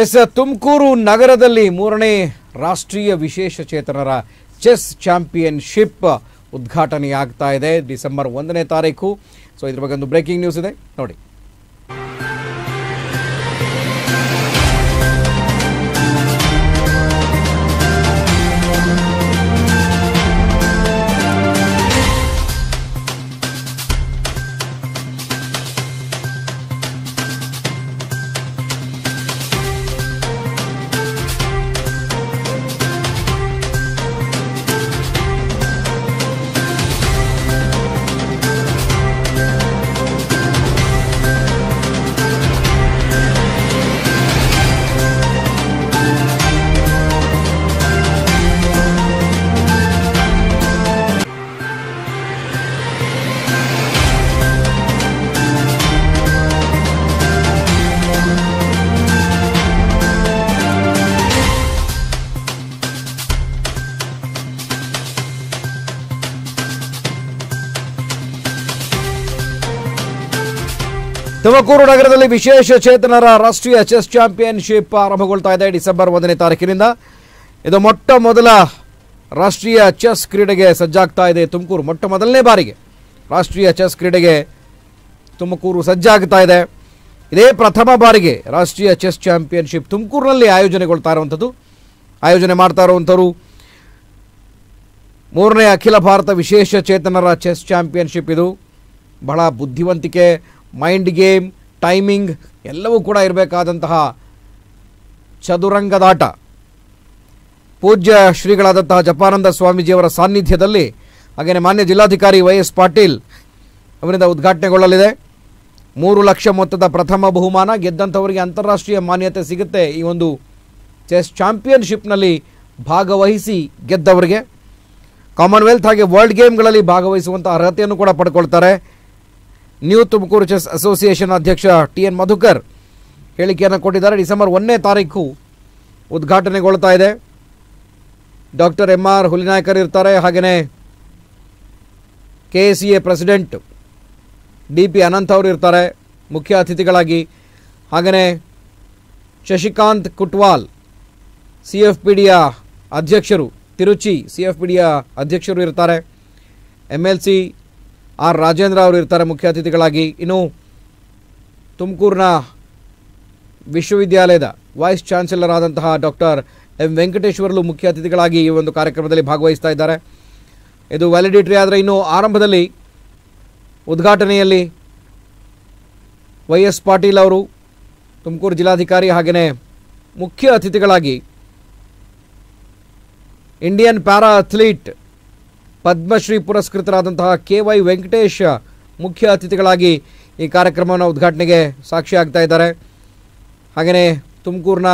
S Tumakuru ನಗರದಲ್ಲಿ ಮೂರನೇ ರಾಷ್ಟ್ರೀಯ ವಿಶೇಷ ಚೇತನರ ಚೆಸ್ ಚಾಂಪಿಯನ್ಶಿಪ್ ಉದ್ಘಾಟನೆಯಾಗ್ತಾ ಇದೆ ಡಿಸೆಂಬರ್ ಒಂದನೇ ತಾರೀಕು ಸೊ ಇದ್ರ ಬಗ್ಗೆ ಒಂದು ಬ್ರೇಕಿಂಗ್ ನ್ಯೂಸ್ ಇದೆ ನೋಡಿ ತುಮಕೂರು ನಗರದಲ್ಲಿ ವಿಶೇಷ ಚೇತನರ ರಾಷ್ಟ್ರೀಯ ಚೆಸ್ ಚಾಂಪಿಯನ್ಶಿಪ್ ಆರಂಭಗೊಳ್ತಾ ಇದೆ ಡಿಸೆಂಬರ್ ಒಂದನೇ ತಾರೀಕಿನಿಂದ ಇದು ಮೊಟ್ಟ ಮೊದಲ ರಾಷ್ಟ್ರೀಯ ಚೆಸ್ ಕ್ರೀಡೆಗೆ ಸಜ್ಜಾಗ್ತಾ ಇದೆ ತುಮಕೂರು ಮೊಟ್ಟ ಮೊದಲನೇ ಬಾರಿಗೆ ರಾಷ್ಟ್ರೀಯ ಚೆಸ್ ಕ್ರೀಡೆಗೆ ತುಮಕೂರು ಸಜ್ಜಾಗ್ತಾ ಇದೆ ಇದೇ ಪ್ರಥಮ ಬಾರಿಗೆ ರಾಷ್ಟ್ರೀಯ ಚೆಸ್ ಚಾಂಪಿಯನ್ಶಿಪ್ ತುಮಕೂರಿನಲ್ಲಿ ಆಯೋಜನೆಗೊಳ್ತಾ ಇರುವಂಥದ್ದು ಆಯೋಜನೆ ಮಾಡ್ತಾ ಇರುವಂಥವ್ರು ಮೂರನೇ ಅಖಿಲ ಭಾರತ ವಿಶೇಷ ಚೇತನರ ಚೆಸ್ ಚಾಂಪಿಯನ್ಶಿಪ್ ಇದು ಬಹಳ ಬುದ್ಧಿವಂತಿಕೆ ಮೈಂಡ್ ಗೇಮ್ ಟೈಮಿಂಗ್ ಎಲ್ಲವೂ ಕೂಡ ಇರಬೇಕಾದಂತಹ ಚದುರಂಗದಾಟ ಪೂಜ್ಯ ಶ್ರೀಗಳಾದಂತಹ ಜಪಾನಂದ ಸ್ವಾಮೀಜಿಯವರ ಸಾನ್ನಿಧ್ಯದಲ್ಲಿ ಹಾಗೆಯೇ ಮಾನ್ಯ ಜಿಲ್ಲಾಧಿಕಾರಿ ವೈ ಎಸ್ ಪಾಟೀಲ್ ಅವರಿಂದ ಉದ್ಘಾಟನೆಗೊಳ್ಳಲಿದೆ ಮೂರು ಲಕ್ಷ ಮೊತ್ತದ ಪ್ರಥಮ ಬಹುಮಾನ ಗೆದ್ದಂಥವರಿಗೆ ಅಂತಾರಾಷ್ಟ್ರೀಯ ಮಾನ್ಯತೆ ಸಿಗುತ್ತೆ ಈ ಒಂದು ಚೆಸ್ ಚಾಂಪಿಯನ್ಶಿಪ್ನಲ್ಲಿ ಭಾಗವಹಿಸಿ ಗೆದ್ದವರಿಗೆ ಕಾಮನ್ವೆಲ್ತ್ ಹಾಗೆ ವರ್ಲ್ಡ್ ಗೇಮ್ಗಳಲ್ಲಿ ಭಾಗವಹಿಸುವಂಥ ಅರ್ಹತೆಯನ್ನು ಕೂಡ ಪಡ್ಕೊಳ್ತಾರೆ ನ್ಯೂ ತುಮಕೂರು ಚೆಸ್ ಅಸೋಸಿಯೇಷನ್ ಅಧ್ಯಕ್ಷ ಟಿ ಎನ್ ಮಧುಕರ್ ಹೇಳಿಕೆಯನ್ನು ಕೊಟ್ಟಿದ್ದಾರೆ ಡಿಸೆಂಬರ್ ಒಂದನೇ ತಾರೀಕು ಉದ್ಘಾಟನೆಗೊಳ್ತಾ ಇದೆ ಡಾಕ್ಟರ್ ಎಂ ಆರ್ ಹುಲಿನಾಯ್ಕರ್ ಇರ್ತಾರೆ ಹಾಗೆಯೇ K C A president D P Anant ಅವರು ಇರ್ತಾರೆ ಮುಖ್ಯ ಅತಿಥಿಗಳಾಗಿ ಹಾಗೆಯೇ Shashikant Kutwal C F P ಡಿಯ ಅಧ್ಯಕ್ಷರು ತಿರುಚಿ ಸಿ ಎಫ್ ಪಿ ಡಿಯ ಅಧ್ಯಕ್ಷರು ಇರ್ತಾರೆ M L C R Rajendra ಅವರು ಇರ್ತಾರೆ ಮುಖ್ಯ ಅತಿಥಿಗಳಾಗಿ ಇನ್ನು ತುಮಕೂರಿನ ವಿಶ್ವವಿದ್ಯಾಲಯದ ವೈಸ್ ಚಾನ್ಸಲರ್ ಆದಂತಹ ಡಾಕ್ಟರ್ ಎಂ ವೆಂಕಟೇಶ್ವರ್ಲು ಮುಖ್ಯ ಅತಿಥಿಗಳಾಗಿ ಈ ಒಂದು ಕಾರ್ಯಕ್ರಮದಲ್ಲಿ ಭಾಗವಹಿಸ್ತಾ ಇದ್ದಾರೆ ಇದು ವ್ಯಾಲಿಡಿಟ್ರಿ ಆದರೆ ಇನ್ನು ಆರಂಭದಲ್ಲಿ ಉದ್ಘಾಟನೆಯಲ್ಲಿ ವೈ ಎಸ್ ಪಾಟೀಲ್ ಅವರು ತುಮಕೂರು ಜಿಲ್ಲಾಧಿಕಾರಿ ಹಾಗೆಯೇ ಮುಖ್ಯ ಅತಿಥಿಗಳಾಗಿ ಇಂಡಿಯನ್ ಪ್ಯಾರಾ ಅಥ್ಲೀಟ್ ಪದ್ಮಶ್ರೀ ಪುರಸ್ಕೃತರಾದಂತಹ ಕೆ ವೈ ವೆಂಕಟೇಶ್ ಮುಖ್ಯ ಅತಿಥಿಗಳಾಗಿ ಈ ಕಾರ್ಯಕ್ರಮವನ್ನು ಉದ್ಘಾಟನೆಗೆ ಸಾಕ್ಷಿಯಾಗ್ತಾ ಇದ್ದಾರೆ ಹಾಗೆಯೇ ತುಮಕೂರಿನ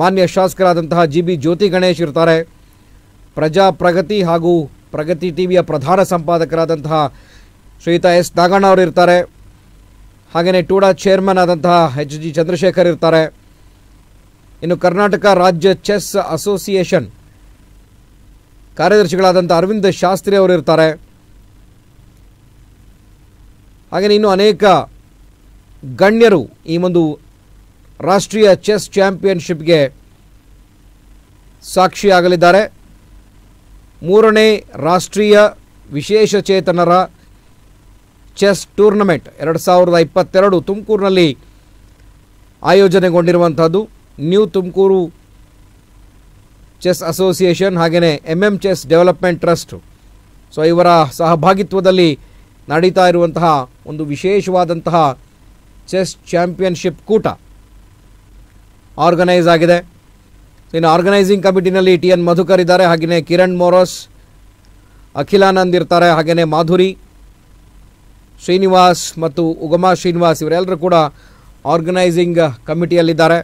ಮಾನ್ಯ ಶಾಸಕರಾದಂತಹ ಜಿ ಬಿ ಜ್ಯೋತಿ ಗಣೇಶ್ ಇರ್ತಾರೆ ಪ್ರಜಾ ಪ್ರಗತಿ ಹಾಗೂ ಪ್ರಗತಿ ಟಿ ವಿಯ ಪ್ರಧಾನ ಸಂಪಾದಕರಾದಂತಹ ಶ್ರೀತಾ ಎಸ್ ನಾಗಣ್ಣ ಅವರು ಇರ್ತಾರೆ ಹಾಗೆಯೇ ಟೂಡಾ ಚೇರ್ಮನ್ ಆದಂತಹ ಎಚ್ ಜಿ ಚಂದ್ರಶೇಖರ್ ಇರ್ತಾರೆ ಇನ್ನು ಕರ್ನಾಟಕ ರಾಜ್ಯ ಚೆಸ್ ಅಸೋಸಿಯೇಷನ್ ಕಾರ್ಯದರ್ಶಿಗಳಾದಂಥ ಅರವಿಂದ ಶಾಸ್ತ್ರಿ ಅವರು ಇರ್ತಾರೆ ಹಾಗೆಯೇ ಇನ್ನೂ ಅನೇಕ ಗಣ್ಯರು ಈ ಒಂದು ರಾಷ್ಟ್ರೀಯ ಚೆಸ್ ಚಾಂಪಿಯನ್ಶಿಪ್ಗೆ ಸಾಕ್ಷಿಯಾಗಲಿದ್ದಾರೆ ಮೂರನೇ ರಾಷ್ಟ್ರೀಯ ವಿಶೇಷ ಚೇತನರ ಚೆಸ್ ಟೂರ್ನಮೆಂಟ್ ಎರಡು ಸಾವಿರದ ಇಪ್ಪತ್ತೆರಡು ತುಮಕೂರಿನಲ್ಲಿ ಆಯೋಜನೆಗೊಂಡಿರುವಂಥದ್ದು ನ್ಯೂ ತುಮಕೂರು ಚೆಸ್ ಅಸೋಸಿಯೇಷನ್ ಹಾಗೆಯೇ M M chess development trust so ಇವರ ಸಹಭಾಗಿತ್ವದಲ್ಲಿ ನಡೀತಾ ಇರುವಂತಹ ಒಂದು ವಿಶೇಷವಾದಂತಹ ಚೆಸ್ ಚಾಂಪಿಯನ್ಶಿಪ್ ಕೂಟ ಆರ್ಗನೈಸ್ ಆಗಿದೆ ಇನ್ನು ಆರ್ಗನೈಸಿಂಗ್ ಕಮಿಟಿನಲ್ಲಿ ಟಿ ಎನ್ ಮಧುಕರ್ ಇದ್ದಾರೆ ಹಾಗೆಯೇ ಕಿರಣ್ ಮೋರಸ್ ಅಖಿಲಾನಂದ್ ಇರ್ತಾರೆ ಹಾಗೆಯೇ ಮಾಧುರಿ ಶ್ರೀನಿವಾಸ್ ಮತ್ತು ಉಗಮಾ ಶ್ರೀನಿವಾಸ್ ಇವರೆಲ್ಲರೂ ಕೂಡ ಆರ್ಗನೈಸಿಂಗ್ ಕಮಿಟಿಯಲ್ಲಿದ್ದಾರೆ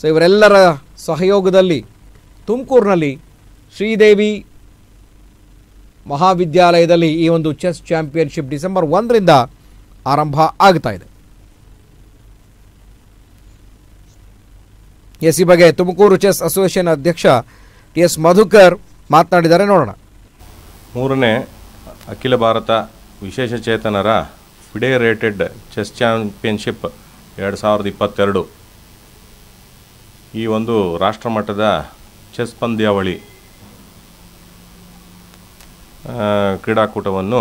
ಸೊ ಇವರೆಲ್ಲರ ಸಹಯೋಗದಲ್ಲಿ ತುಮಕೂರಿನಲ್ಲಿ ಶ್ರೀದೇವಿ ಮಹಾವಿದ್ಯಾಲಯದಲ್ಲಿ ಈ ಒಂದು ಚೆಸ್ ಚಾಂಪಿಯನ್ಶಿಪ್ ಡಿಸೆಂಬರ್ ಒಂದರಿಂದ ಆರಂಭ ಆಗ್ತಾ ಇದೆ ಎಸ್ ಈ ಬಗ್ಗೆ ತುಮಕೂರು ಚೆಸ್ ಅಸೋಸಿಯೇಷನ್ ಅಧ್ಯಕ್ಷ ಟಿ ಎಸ್ ಮಧುಕರ್ ಮಾತನಾಡಿದ್ದಾರೆ ನೋಡೋಣ ಮೂರನೇ ಅಖಿಲ ಭಾರತ ವಿಶೇಷ ಚೇತನರ ಫಿಡೇರೇಟೆಡ್ ಚೆಸ್ ಚಾಂಪಿಯನ್ಶಿಪ್ ಎರಡು ಸಾವಿರದ ಇಪ್ಪತ್ತೆರಡು ಈ ಒಂದು ರಾಷ್ಟ್ರಮಟ್ಟದ ಚೆಸ್ ಪಂದ್ಯಾವಳಿ ಕ್ರೀಡಾಕೂಟವನ್ನು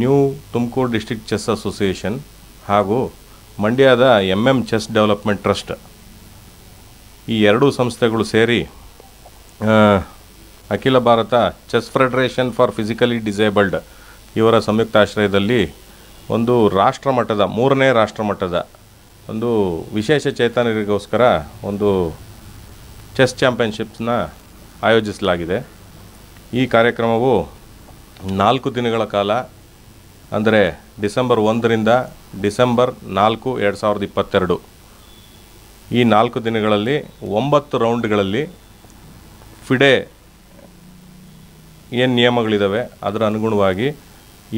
new Tumakuru district chess association ಹಾಗೂ ಮಂಡ್ಯದ M M chess development trust ಈ ಎರಡೂ ಸಂಸ್ಥೆಗಳು ಸೇರಿ ಅಖಿಲ Bharata chess federation for physically disabled ಇವರ ಸಂಯುಕ್ತ ಆಶ್ರಯದಲ್ಲಿ ಒಂದು ರಾಷ್ಟ್ರಮಟ್ಟದ ಮೂರನೇ ರಾಷ್ಟ್ರಮಟ್ಟದ ಒಂದು ವಿಶೇಷ ಚೇತನರಿಗೋಸ್ಕರ ಒಂದು ಚೆಸ್ ಚಾಂಪಿಯನ್ಶಿಪ್ಸ್ನ ಆಯೋಜಿಸಲಾಗಿದೆ ಈ ಕಾರ್ಯಕ್ರಮವು ನಾಲ್ಕು ದಿನಗಳ ಕಾಲ ಅಂದರೆ ಡಿಸೆಂಬರ್ ಒಂದರಿಂದ ಡಿಸೆಂಬರ್ ನಾಲ್ಕು ಎರಡು ಸಾವಿರದ ಇಪ್ಪತ್ತೆರಡು ಈ ನಾಲ್ಕು ದಿನಗಳಲ್ಲಿ ಒಂಬತ್ತು ರೌಂಡ್ಗಳಲ್ಲಿ ಫಿಡೆ ಏನು ನಿಯಮಗಳಿದ್ದಾವೆ ಅದರ ಅನುಗುಣವಾಗಿ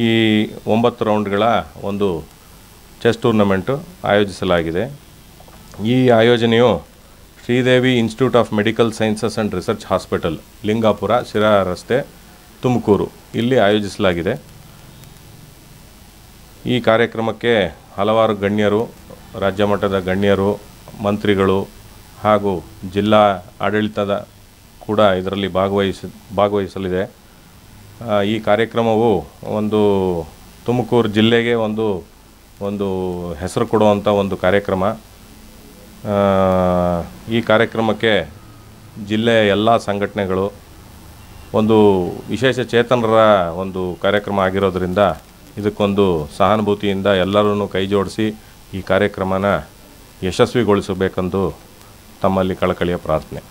ಈ ಒಂಬತ್ತು ರೌಂಡ್ಗಳ ಒಂದು ಚೆಸ್ ಟೂರ್ನಮೆಂಟು ಆಯೋಜಿಸಲಾಗಿದೆ ಈ ಆಯೋಜನೆಯು Sridevi institute of medical sciences and research hospital Lingapura Sira ರಸ್ತೆ ತುಮಕೂರು ಇಲ್ಲಿ ಆಯೋಜಿಸಲಾಗಿದೆ ಈ ಕಾರ್ಯಕ್ರಮಕ್ಕೆ ಹಲವಾರು ಗಣ್ಯರು ರಾಜ್ಯ ಮಟ್ಟದ ಗಣ್ಯರು ಮಂತ್ರಿಗಳು ಹಾಗೂ ಜಿಲ್ಲಾ ಆಡಳಿತದ ಕೂಡ ಇದರಲ್ಲಿ ಭಾಗವಹಿಸ ಭಾಗವಹಿಸಲಿದೆ ಈ ಕಾರ್ಯಕ್ರಮವು ಒಂದು ತುಮಕೂರು ಜಿಲ್ಲೆಗೆ ಒಂದು ಒಂದು ಹೆಸರು ಕೊಡುವಂಥ ಒಂದು ಕಾರ್ಯಕ್ರಮ ಈ ಕಾರ್ಯಕ್ರಮಕ್ಕೆ ಜಿಲ್ಲೆಯ ಎಲ್ಲ ಸಂಘಟನೆಗಳು ಒಂದು ವಿಶೇಷ ಚೇತನರ ಒಂದು ಕಾರ್ಯಕ್ರಮ ಆಗಿರೋದರಿಂದ ಇದಕ್ಕೊಂದು ಸಹಾನುಭೂತಿಯಿಂದ ಎಲ್ಲರನ್ನೂ ಕೈ ಜೋಡಿಸಿ ಈ ಕಾರ್ಯಕ್ರಮನ ಯಶಸ್ವಿಗೊಳಿಸಬೇಕೆಂದು ತಮ್ಮಲ್ಲಿ ಕಳಕಳಿಯ ಪ್ರಾರ್ಥನೆ